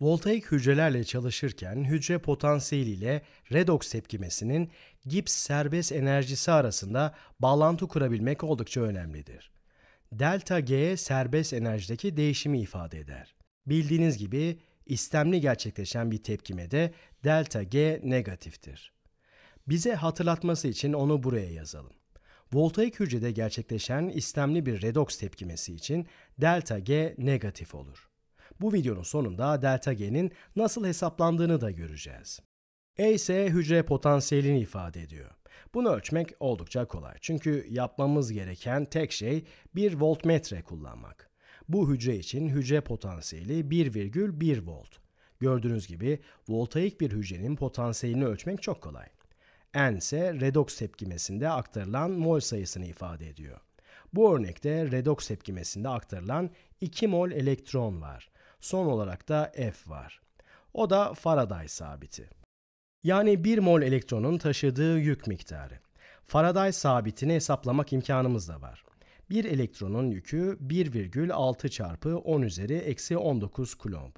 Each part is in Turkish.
Voltaik hücrelerle çalışırken hücre potansiyeli ile redoks tepkimesinin Gibbs serbest enerjisi arasında bağlantı kurabilmek oldukça önemlidir. Delta G serbest enerjideki değişimi ifade eder. Bildiğiniz gibi istemli gerçekleşen bir tepkimede delta G negatiftir. Bize hatırlatması için onu buraya yazalım. Voltaik hücrede gerçekleşen istemli bir redoks tepkimesi için delta G negatif olur. Bu videonun sonunda delta G'nin nasıl hesaplandığını da göreceğiz. E ise hücre potansiyelini ifade ediyor. Bunu ölçmek oldukça kolay. Çünkü yapmamız gereken tek şey bir voltmetre kullanmak. Bu hücre için hücre potansiyeli 1,1 volt. Gördüğünüz gibi voltaik bir hücrenin potansiyelini ölçmek çok kolay. N ise redoks tepkimesinde aktarılan mol sayısını ifade ediyor. Bu örnekte redoks tepkimesinde aktarılan 2 mol elektron var. Son olarak da F var. O da Faraday sabiti. Yani 1 mol elektronun taşıdığı yük miktarı. Faraday sabitini hesaplamak imkanımız da var. Bir elektronun yükü 1,6 çarpı 10 üzeri eksi 19 kulomb.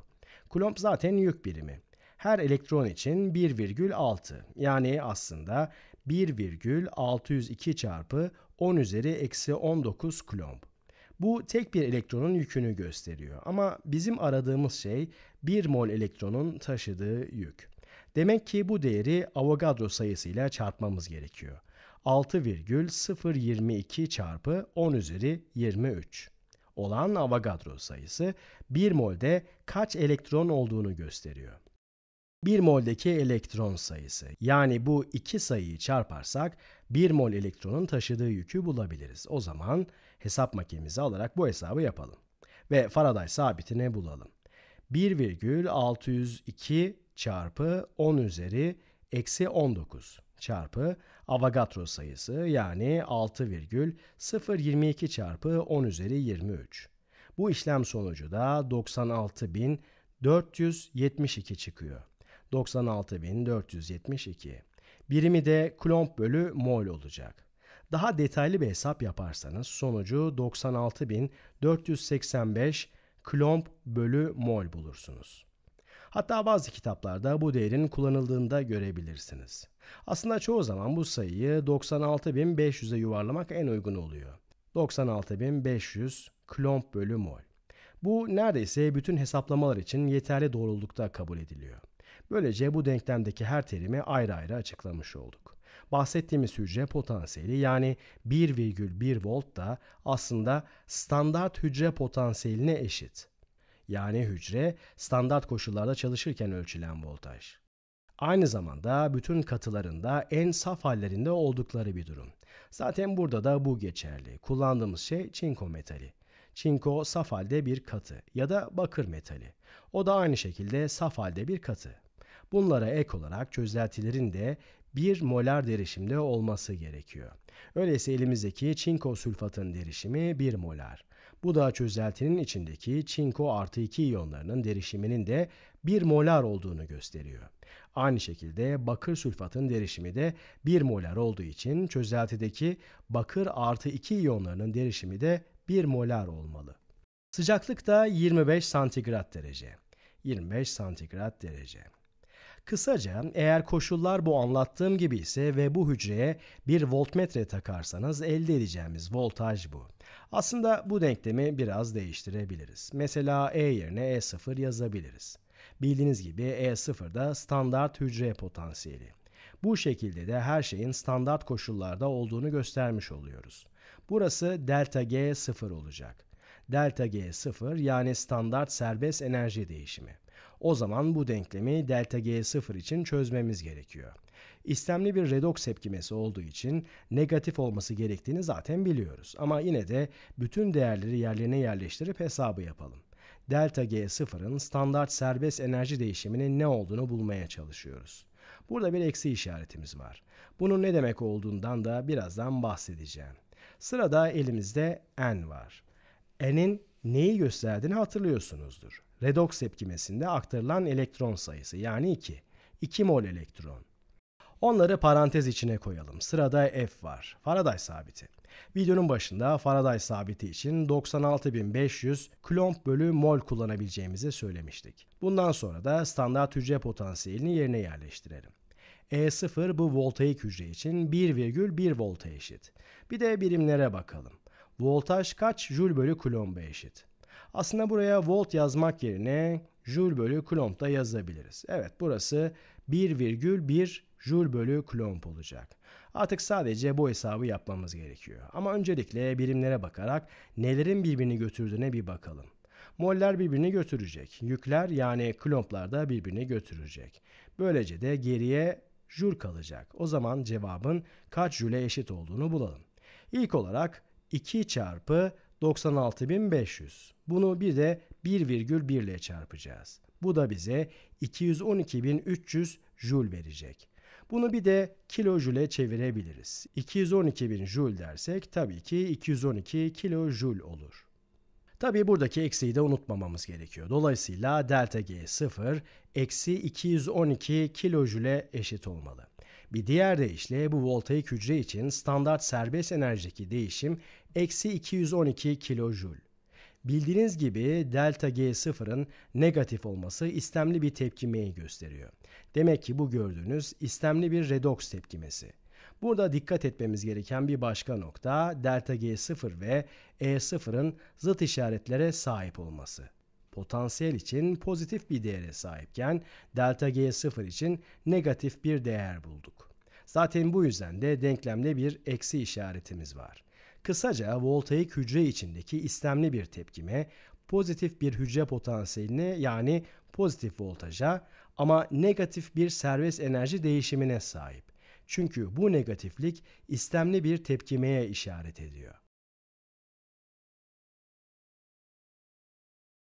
Kulomb zaten yük birimi. Her elektron için 1,6 yani aslında 1,602 çarpı 10 üzeri eksi 19 kulomb. Bu tek bir elektronun yükünü gösteriyor. Ama bizim aradığımız şey 1 mol elektronun taşıdığı yük. Demek ki bu değeri Avogadro sayısıyla çarpmamız gerekiyor. 6,022 çarpı 10 üzeri 23 olan Avogadro sayısı 1 molde kaç elektron olduğunu gösteriyor. 1 moldeki elektron sayısı. Yani bu iki sayıyı çarparsak 1 mol elektronun taşıdığı yükü bulabiliriz. O zaman hesap makinemizi alarak bu hesabı yapalım. Ve Faraday sabitini bulalım. 1,602 çarpı 10 üzeri eksi 19 çarpı Avogadro sayısı yani 6,022 çarpı 10 üzeri 23. Bu işlem sonucu da 96.472 çıkıyor. 96.472. Birimi de klomp bölü mol olacak. Daha detaylı bir hesap yaparsanız sonucu 96.485 klomp bölü mol bulursunuz. Hatta bazı kitaplarda bu değerin kullanıldığında görebilirsiniz. Aslında çoğu zaman bu sayıyı 96.500'e yuvarlamak en uygun oluyor. 96.500 klomp bölü mol. Bu neredeyse bütün hesaplamalar için yeterli doğrulukta kabul ediliyor. Böylece bu denklemdeki her terimi ayrı ayrı açıklamış olduk. Bahsettiğimiz hücre potansiyeli yani 1,1 volt da aslında standart hücre potansiyeline eşit. Yani hücre standart koşullarda çalışırken ölçülen voltaj. Aynı zamanda bütün katılarında en saf hallerinde oldukları bir durum. Zaten burada da bu geçerli. Kullandığımız şey çinko metali. Çinko saf halde bir katı ya da bakır metali. O da aynı şekilde saf halde bir katı. Bunlara ek olarak çözeltilerin de bir molar derişimde olması gerekiyor. Öyleyse elimizdeki çinko sülfatın derişimi 1 molar. Bu da çözeltinin içindeki çinko artı 2 iyonlarının derişiminin de 1 molar olduğunu gösteriyor. Aynı şekilde bakır sülfatın derişimi de 1 molar olduğu için çözeltideki bakır artı 2 iyonlarının derişimi de 1 molar olmalı. Sıcaklık da 25 santigrat derece. 25 santigrat derece. Kısaca eğer koşullar bu anlattığım gibi ise ve bu hücreye bir voltmetre takarsanız elde edeceğimiz voltaj bu. Aslında bu denklemi biraz değiştirebiliriz. Mesela E yerine E0 yazabiliriz. Bildiğiniz gibi E0 da standart hücre potansiyeli. Bu şekilde de her şeyin standart koşullarda olduğunu göstermiş oluyoruz. Burası delta G 0 olacak. Delta G 0 yani standart serbest enerji değişimi. O zaman bu denklemi delta G0 için çözmemiz gerekiyor. İstemli bir redoks tepkimesi olduğu için negatif olması gerektiğini zaten biliyoruz. Ama yine de bütün değerleri yerlerine yerleştirip hesabı yapalım. Delta G0'ın standart serbest enerji değişiminin ne olduğunu bulmaya çalışıyoruz. Burada bir eksi işaretimiz var. Bunun ne demek olduğundan da birazdan bahsedeceğim. Sırada elimizde n var. n'in neyi gösterdiğini hatırlıyorsunuzdur. Redoks tepkimesinde aktarılan elektron sayısı yani 2. 2 mol elektron. Onları parantez içine koyalım. Sırada F var. Faraday sabiti. Videonun başında Faraday sabiti için 96.500 klomp bölü mol kullanabileceğimizi söylemiştik. Bundan sonra da standart hücre potansiyelini yerine yerleştirelim. E0 bu voltaik hücre için 1,1 volta eşit. Bir de birimlere bakalım. Voltaj kaç Joule bölü Coulomb'a eşit? Aslında buraya volt yazmak yerine Joule bölü Coulomb da yazabiliriz. Evet burası 1,1 Joule bölü Coulomb olacak. Artık sadece bu hesabı yapmamız gerekiyor. Ama öncelikle birimlere bakarak nelerin birbirini götürdüğüne bir bakalım. Moller birbirini götürecek. Yükler yani klomplar da birbirini götürecek. Böylece de geriye jül kalacak. O zaman cevabın kaç jüle eşit olduğunu bulalım. İlk olarak 2 çarpı 96.500. Bunu bir de 1,1 ile çarpacağız. Bu da bize 212.300 joule verecek. Bunu bir de kilojüle çevirebiliriz. 212.000 joule dersek tabii ki 212 kilojül olur. Tabii buradaki eksiyi de unutmamamız gerekiyor. Dolayısıyla delta G 0 eksi 212 kilojüle eşit olmalı. Bir diğer deyişle bu voltaik hücre için standart serbest enerjideki değişim eksi 212 kilojul. Bildiğiniz gibi delta G0'ın negatif olması istemli bir tepkimeyi gösteriyor. Demek ki bu gördüğünüz istemli bir redoks tepkimesi. Burada dikkat etmemiz gereken bir başka nokta delta G0 ve E0'ın zıt işaretlere sahip olması. Potansiyel için pozitif bir değere sahipken delta G0 için negatif bir değer bulduk. Zaten bu yüzden de denklemde bir eksi işaretimiz var. Kısaca voltaik hücre içindeki istemli bir tepkime pozitif bir hücre potansiyeline yani pozitif voltaja ama negatif bir serbest enerji değişimine sahip. Çünkü bu negatiflik istemli bir tepkimeye işaret ediyor.